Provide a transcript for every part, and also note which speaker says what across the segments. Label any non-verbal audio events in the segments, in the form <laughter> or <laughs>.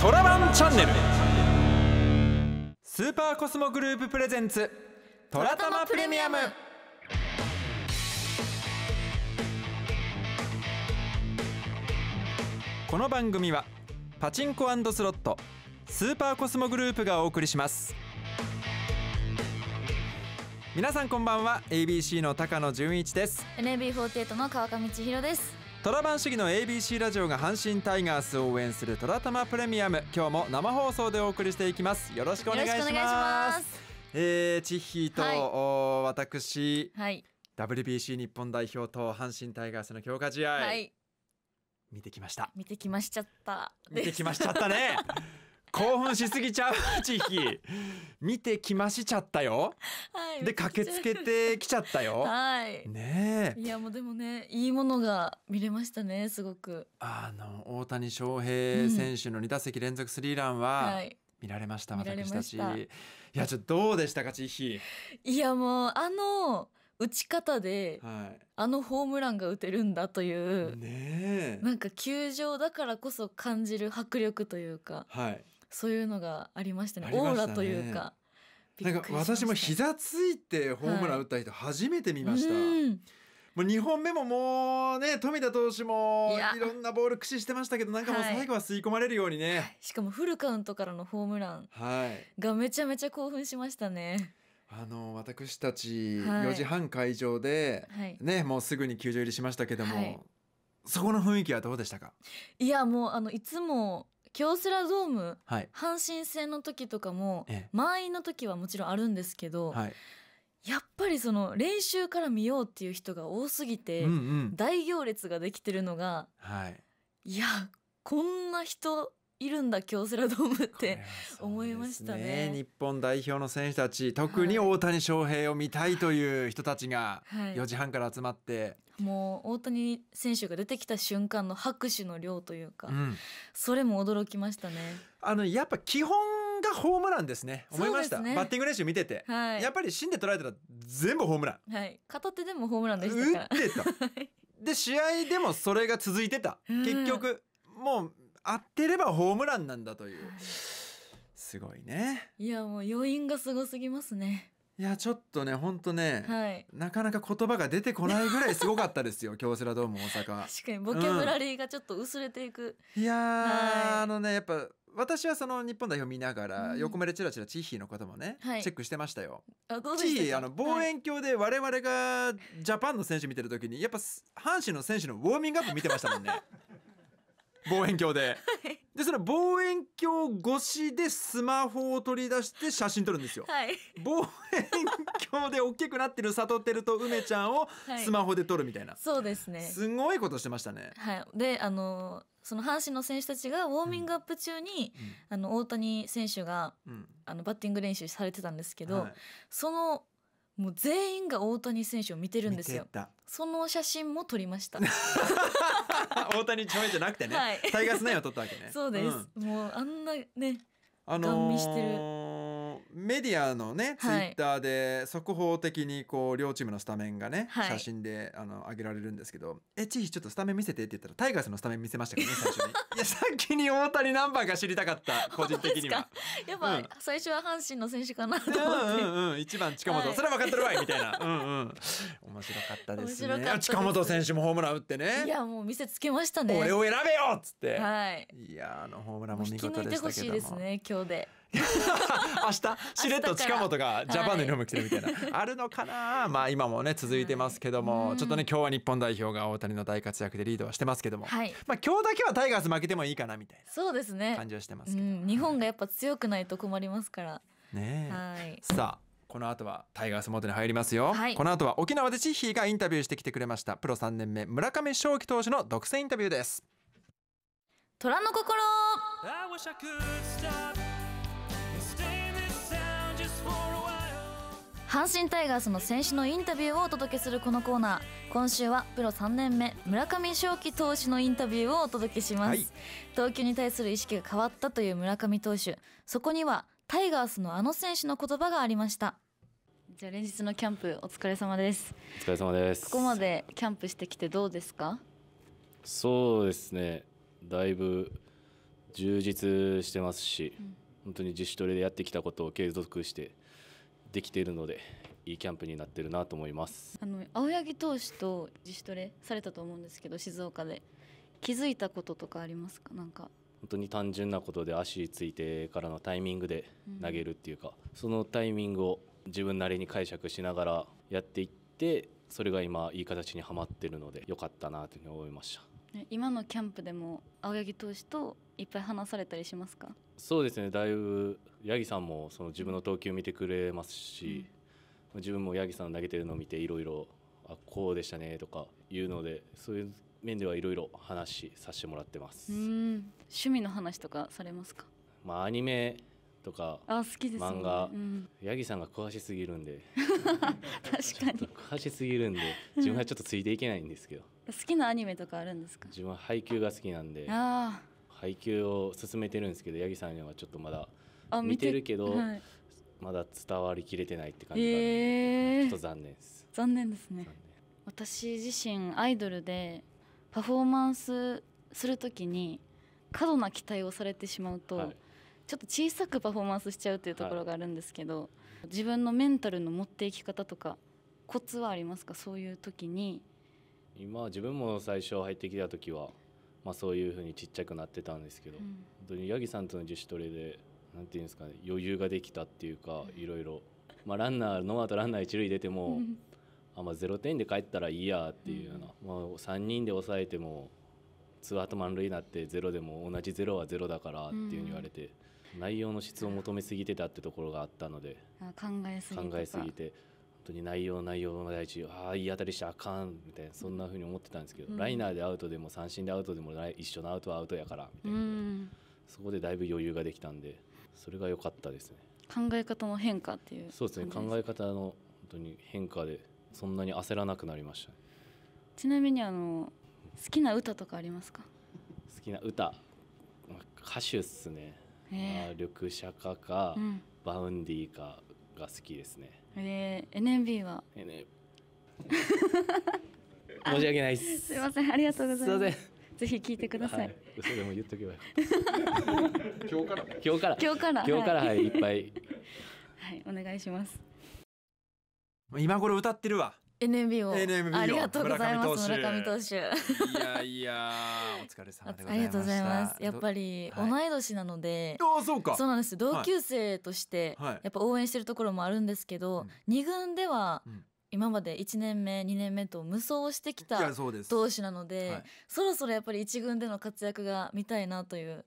Speaker 1: トラバンチャンネルスーパーコスモグループプレゼンツトラタマプレミアムこの番組はパチンコスロットスーパーコスモグループがお送りします皆さんこんばんは ABC の高野純一です
Speaker 2: NB48 の川上千尋です
Speaker 1: トラバン主義の ABC ラジオが阪神タイガースを応援するトラタマプレミアム今日も生放送でお送りしていきますよろしくお願い
Speaker 2: します
Speaker 1: えー、チッヒーと、はい、私、はい、WBC 日本代表と阪神タイガースの強化試合、はい、見てきました見
Speaker 2: てきましちゃった見てきましちゃった
Speaker 1: ね興奮しすぎちゃう地域 <laughs> 見てきましちゃったよ、はい、で駆けつけてきちゃったよ <laughs> はいねい
Speaker 2: やもうでもねいいものが見れましたねすごくあ
Speaker 1: の大谷翔平選手の2打席連続スリーランは、うん、はい見られました私たちいやちょっとどうでしたかちひ
Speaker 2: いやもうあの打ち方で、はい、あのホームランが打てるんだという、
Speaker 1: ね、
Speaker 2: なんか球場だからこそ感じる迫力というか、はい、そういうのがありましたね、ね、オーラというか。
Speaker 1: なんか私も膝ついてホームラン打った人初めて見ました。はいもう2本目ももうね、富田投手もいろんなボール駆使してましたけど、なんかもう最後は吸い込まれるようにね、はい。
Speaker 2: しかもフルカウントからのホームランがめちゃめちゃ興奮しましたね。
Speaker 1: あの私たち4時半会場で、はい、ねもうすぐに球場入りしましたけども、そこの雰囲気はどうでしたか
Speaker 2: いやもうあのいつも京セラドーム、はい、阪神戦の時とかも、ええ、満員の時はもちろんあるんですけど、はい、やっぱりその練習から見ようっていう人が多すぎて、うんうん、大行列ができてるのが、はい、いやこんな人いるんだ京セラドームって思いましたね、日
Speaker 1: 本代表の選手たち特に大谷翔平を見たいという人たちが4時半から集まって、はいは
Speaker 2: い、もう大谷選手が出てきた瞬間の拍手の量というか、うん、それも驚きましたね
Speaker 1: あのやっぱ基本がホームランですね思いました、ね、バッティング練習見てて、はい、やっぱり芯で捉えたら全部ホームラ
Speaker 2: ン、はい、片手でもホームランでしたから打ってた
Speaker 1: <laughs> で試合でもそれが続いてた結局、もう合ってればホームランなんだという。すごいね。
Speaker 2: いや、もう余韻がすごすぎますね。
Speaker 1: いや、ちょっとね、本当ね、はい、なかなか言葉が出てこないぐらいすごかったですよ、<laughs> 京セラドーム大阪。確かに、
Speaker 2: ボキャブラリーがちょっと薄れていく。
Speaker 1: うん、いやー、はい、あのね、やっぱ、私はその日本代表見ながら、横目でチラチラチーヒーのこともね、はい、チェックしてましたよ。あ
Speaker 2: どチーヒー、あの、望
Speaker 1: 遠鏡で我々がジャパンの選手見てる時に、やっぱ阪神の選手のウォーミングアップ見てましたもんね。<laughs> 望遠鏡で。<laughs> で、その望遠鏡越しでスマホを取り出して写真撮るんですよ。はい、望遠鏡で大きくなってる悟てると梅ちゃんをスマホで撮るみたいな。はい、
Speaker 2: そうですね。す
Speaker 1: ごいことしてましたね。
Speaker 2: はい。で、あのその阪神の選手たちがウォーミングアップ中に、うん、あの大谷選手が、うん、あのバッティング練習されてたんですけど、はい、そのもう全員が大谷選手を見てるんですよその写真も撮りました
Speaker 1: <laughs> 大谷じゃなくてね、はいタイガースナインをったわけねそうです、
Speaker 2: もうあんなね
Speaker 1: あのー、見してるメディアのねツイッターで速報的にこう両チームのスタメンがね、はい写真であの上げられるんですけど「えちひちょっとスタメン見せて」って言ったらタイガースのスタメン見せましたけどね最初に <laughs> いやさっきに大谷何番か知りたかった <laughs> 個人的には
Speaker 2: やっぱ、うん最初は阪神の選手かなと思って、うん
Speaker 1: うんうん一番近本、はいそれは分かってるわいみたいなうんうん面白かったですねす近本選手もホームラン打ってねい
Speaker 2: やもう見せつけましたね俺を選べ
Speaker 1: よっつって、
Speaker 2: はいいや
Speaker 1: あのホームランも見引き事抜いでてほしいです
Speaker 2: ね今日で明
Speaker 1: 日しれっと近本がジャパンのでーむ来てるみたいな、はい、あるのかなまあ今もね続いてますけども、はい、ちょっとね今日は日本代表が大谷の大活躍でリードはしてますけども、はい、まあ今日だけはタイガース負けてもいいかなみたい
Speaker 2: なそうですね感じはしてますけど、ねうん、日本がやっぱ強くないと困りますから
Speaker 1: ねはいさあこの後はタイガースモーに入りますよ、はい、この後は沖縄でチッヒーがインタビューしてきてくれましたプロ3年目村上正輝投手の独占インタビューです虎
Speaker 3: の心
Speaker 2: 阪神タイガースの選手のインタビューをお届けするこのコーナー今週はプロ3年目村上正樹投手のインタビューをお届けします、はい、投球に対する意識が変わったという村上投手そこにはタイガースのあの選手の言葉がありましたじゃあ連日のキャンプお疲れ様です
Speaker 3: お疲れ様ですここ
Speaker 2: までキャンプしてきてどうですか
Speaker 3: そうですねだいぶ充実してますし、うん、本当に自主トレでやってきたことを継続してできているのでいいキャンプになってるなと思います
Speaker 2: あの青柳投手と自主トレされたと思うんですけど静岡で気づいたこととかありますかなんか
Speaker 3: 本当に単純なことで足ついてからのタイミングで投げるっていうか、うん、そのタイミングを自分なりに解釈しながらやっていってそれが今いい形にはまってるので良かったなというふうに思いました
Speaker 2: 今のキャンプでも青柳投手といっぱい話されたりしますか
Speaker 3: そうですねだいぶ八木さんもその自分の投球見てくれますし、うん、自分も八木さん投げてるのを見ていろいろあこうでしたねとかいうのでそういう面ではいろいろ話させてもらってます
Speaker 2: 趣味の話とかされますか
Speaker 3: まあアニメとかあ好きです、ね、漫画、うん、ヤギさんが詳しすぎるんで <laughs> 確
Speaker 2: かに
Speaker 3: 詳しすぎるんで自分はちょっとついていけないんですけど、
Speaker 2: <laughs> 好きなアニメとかあるんですか
Speaker 3: 自分は配給が好きなんで配給を進めてるんですけどヤギさんにはちょっとまだ見てるけど、はい、まだ伝わりきれてないって感じが、えー、ちょっと残念です
Speaker 2: 残念ですね私自身アイドルでパフォーマンスするときに過度な期待をされてしまうと、はいちょっと小さくパフォーマンスしちゃうっていうところがあるんですけど、はい、自分のメンタルの持っていき方とかコツはありますかそういう時に
Speaker 3: 今自分も最初入ってきた時は、まあ、そういうふうにちっちゃくなってたんですけど、うん、本当に八木さんとの自主トレで何て言うんですかね余裕ができたっていうかいろいろ、まあ、ランナーノーアウトランナー一塁出ても、あまあ、0点で帰ったらいいやっていうような、うん、まあ、3人で抑えてもツーアウト満塁になってゼロでも同じゼロはゼロだからっていうふうに言われて。う内容の質を求めすぎてたってところがあったので
Speaker 2: 考えすぎ考えすぎ
Speaker 3: て本当に内容内容の第一ああいい当たりしたあかんみたいなそんなふうに思ってたんですけど、うん、ライナーでアウトでも三振でアウトでも一緒のアウトはアウトやから
Speaker 2: みたいな、うん、
Speaker 3: そこでだいぶ余裕ができたんでそれが良かったですね
Speaker 2: 考え方の変化っていうそうですね考え
Speaker 3: 方の本当に変化でそんなに焦らなくなりました、ね、
Speaker 2: ちなみにあの好きな歌とかありますか
Speaker 3: 好きな歌歌手っすねえー、緑茶かか、うん、バウンディーかが好きですね
Speaker 2: えー、NMB は
Speaker 3: NMB <laughs> 申し訳ないですすい
Speaker 2: ませんありがとうございますぜひ聞いてください。はい、
Speaker 3: 嘘でも言っとけば
Speaker 1: <laughs> 今日から
Speaker 3: 今日から今日から今日から、はい、はい、いっぱい。
Speaker 2: <laughs> はい、お願いします。
Speaker 1: 今頃歌ってるわ。
Speaker 2: NMB を NMB をありがとうございます村上投手い
Speaker 1: やいやお疲れ様で <laughs> ありがとうございますやっぱ
Speaker 2: り同い年なので、はい、あそうかそうなんです同級生としてやっぱ応援してるところもあるんですけど、はい、2軍では、今まで1年目2年目と無双してきた投手なので、はい、そろそろやっぱり1軍での活躍が見たいなという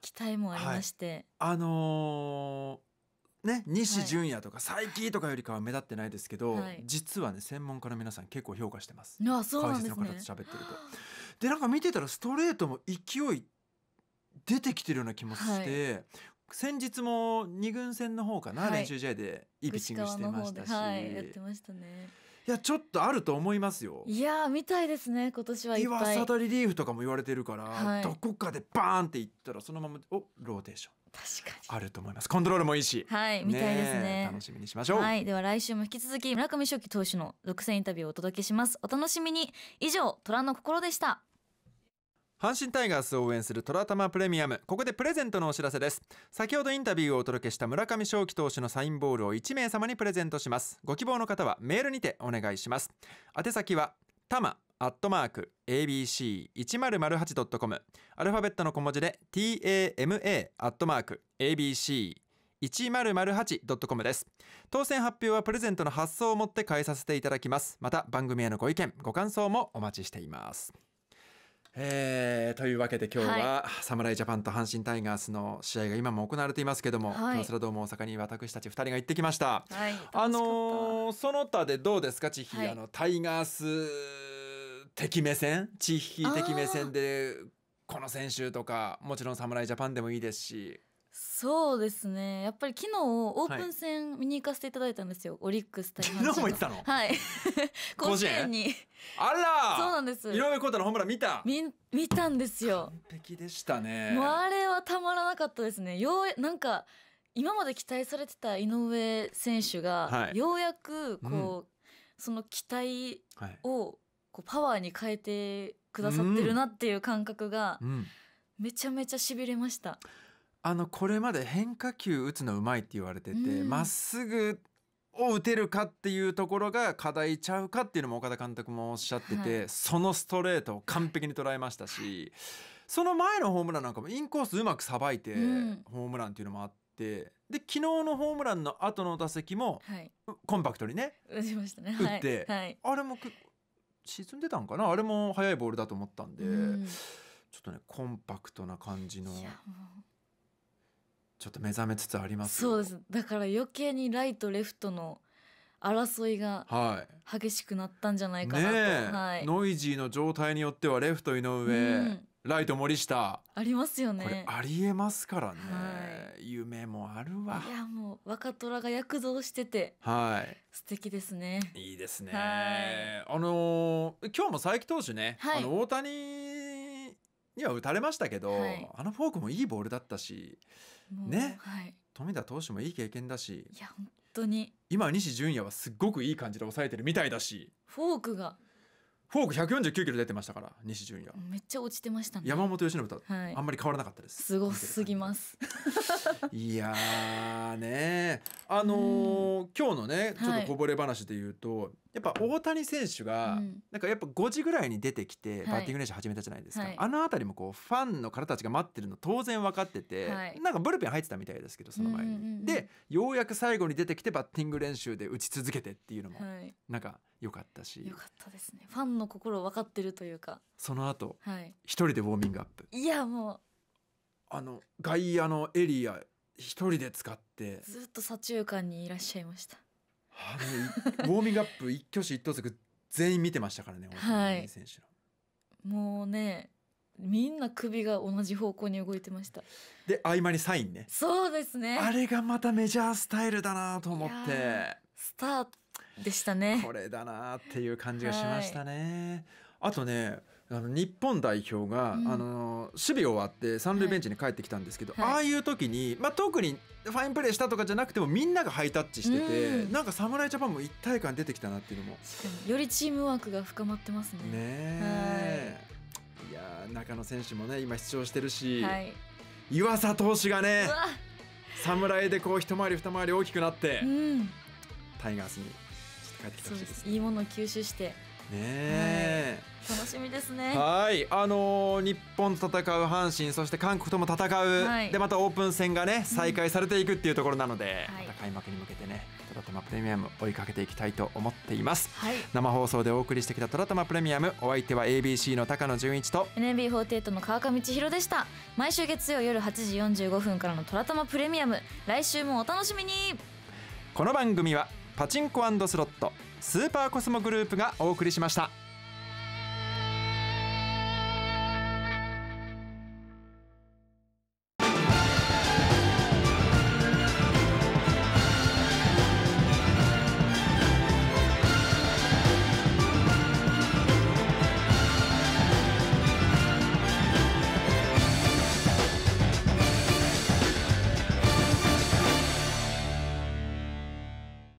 Speaker 2: 期待もありまして、
Speaker 1: はい、あのーね、西純也とか佐伯とかよりかは目立ってないですけど、はい実はね専門家の皆さん結構評価してますあそうなん解説の方と喋ってると。でなんか見てたらストレートも勢い出てきてるような気もして、先日も2軍戦の方かな、はい練習試合でいいピッチングしてましたし、はい、やって
Speaker 2: ましたね
Speaker 1: やちょっとあると思いますよ。
Speaker 2: いやー見たいですね今年はいっ岩ぱい佐
Speaker 1: リリーフとかも言われてるから、はいどこかでバーンっていったらそのままおローテーション確かにあると思いますコントロールもいいしはい、みたいですね楽しみにしましょうはいで
Speaker 2: は来週も引き続き村上正輝投手の独占インタビューをお届けしますお楽しみに以上虎の心でした
Speaker 1: 阪神タイガースを応援する虎玉プレミアムここでプレゼントのお知らせです先ほどインタビューをお届けした村上正輝投手のサインボールを1名様にプレゼントしますご希望の方はメールにてお願いします宛先はたまアットマーク abc1008.com アルファベットの小文字で tama.abc1008.com です当選発表はプレゼントの発送をもって変えさせていただきますまた番組へのご意見ご感想もお待ちしていますえー、というわけで今日は侍ジャパンと阪神タイガースの試合が今も行われていますけども、はい、京セラドーム大阪に私たち2人が行ってきました。はい、あのその他でどうですか千尋、はい、あのタイガース敵目線地域的目線でこの選手とかもちろん侍ジャパンでもいいですし
Speaker 2: そうですねやっぱり昨日オープン戦見に行かせていただいたんですよ、はい、オリックス対昨日も行ったのはい
Speaker 1: <laughs> 甲子園にあらそうなんです井上康太のホームラン見た
Speaker 2: 見見たんですよ完
Speaker 1: 璧でしたねもう
Speaker 2: あれはたまらなかったですねようなんか今まで期待されてた井上選手が、はい、ようやくこう、うん、その期待を、はいこうパワーに変えてくださってるなっていう感覚がめちゃめちゃしびれました。
Speaker 1: あのこれまで変化球打つのうまいって言われててま、っすぐを打てるかっていうところが課題ちゃうかっていうのも岡田監督もおっしゃってて、はい、そのストレートを完璧に捉えましたし、その前のホームランなんかもインコースうまくさばいて、ホームランっていうのもあって。で昨日のホームランの後の打席も、コンパクトにね、
Speaker 2: 打ちましたね、はい、打って、はい、あれも
Speaker 1: 沈んでたんかなあれも速いボールだと思ったんで、うん、ちょっとねコンパクトな感じのちょっと目覚めつつありますそう
Speaker 2: ですだから余計にライトレフトの争いが激しくなったんじゃないかなと、はいねはい、
Speaker 1: ノイジーの状態によってはレフト井上、うんライト森下
Speaker 2: ありますよねあ
Speaker 1: りえますからね、はい、夢もあるわいや
Speaker 2: もう若虎が躍動しててはい素敵ですね
Speaker 1: いいですねあのー、今日も佐伯投手ね、はい、あの大谷には打たれましたけど、はい、あのフォークもいいボールだったしね、富田投手もいい経験だしいや
Speaker 2: 本当に
Speaker 1: 今西純也はすっごくいい感じで抑えてるみたいだし
Speaker 2: フォークが
Speaker 1: フォーク149キロ出てましたから西純也め
Speaker 2: っちゃ落ちてましたね山
Speaker 1: 本由伸とあんまり変わらなかったです、す
Speaker 2: ごすぎます
Speaker 1: いやねあのー、今日のねちょっとこぼれ話で言うと、やっぱ大谷選手が、なんかやっぱ5時ぐらいに出てきてバッティング練習始めたじゃないですか、はいあの辺りもこうファンの方たちが待ってるの当然分かってて、はい、なんかブルペン入ってたみたいですけどその前
Speaker 2: に、うんうんうん、で
Speaker 1: ようやく最後に出てきてバッティング練習で打ち続けてっていうのも、なんか良かったし良かった
Speaker 2: ですねファンの心を分かってるというか
Speaker 1: その後、はい、一人でウォーミングアッ
Speaker 2: プいやも
Speaker 1: うあの外野のエリア一人で使ってず
Speaker 2: っと左中間にいらっしゃいました
Speaker 1: あのウォーミングアップ一挙手一投足全員見てましたからね、大谷選手
Speaker 2: もうねみんな首が同じ方向に動いてました
Speaker 1: で合間にサインねそ
Speaker 2: うですねあれがまたメジャースタイ
Speaker 1: ルだなと思って
Speaker 2: スターでしたね
Speaker 1: これだなっていう感じがしましたね、はい、あとねあの日本代表が、うん、あの守備終わって三塁ベンチに帰ってきたんですけど、はい、ああいう時に、まあ、特にファインプレーしたとかじゃなくてもみんながハイタッチしてて、うん、なんか侍ジャパンも一体感出てきたなっていうのも
Speaker 2: よりチームワークが深まってますね。
Speaker 1: ねいや中野選手もね今出場してるし、はい、湯浅投手がね侍でこう一回り二回り大きくなって、うん、タイガースに帰ってきてほ
Speaker 2: いです、いいものを吸収して
Speaker 1: ね、
Speaker 2: 楽しみですねは
Speaker 1: いあのー、日本と戦う阪神そして韓国とも戦う、はい、でまたオープン戦がね再開されていくっていうところなので、うん、また開幕に向けてねトラタマプレミアム追いかけていきたいと思っています、はい、生放送でお送りしてきたトラタマプレミアムお相手は ABC の高野純一と
Speaker 2: NMB48 の川上千尋でした毎週月曜夜8時45分からのトラタマプレミアム来週もお楽しみに
Speaker 1: この番組はパチンコスロットスーパーコスモグループがお送りしました。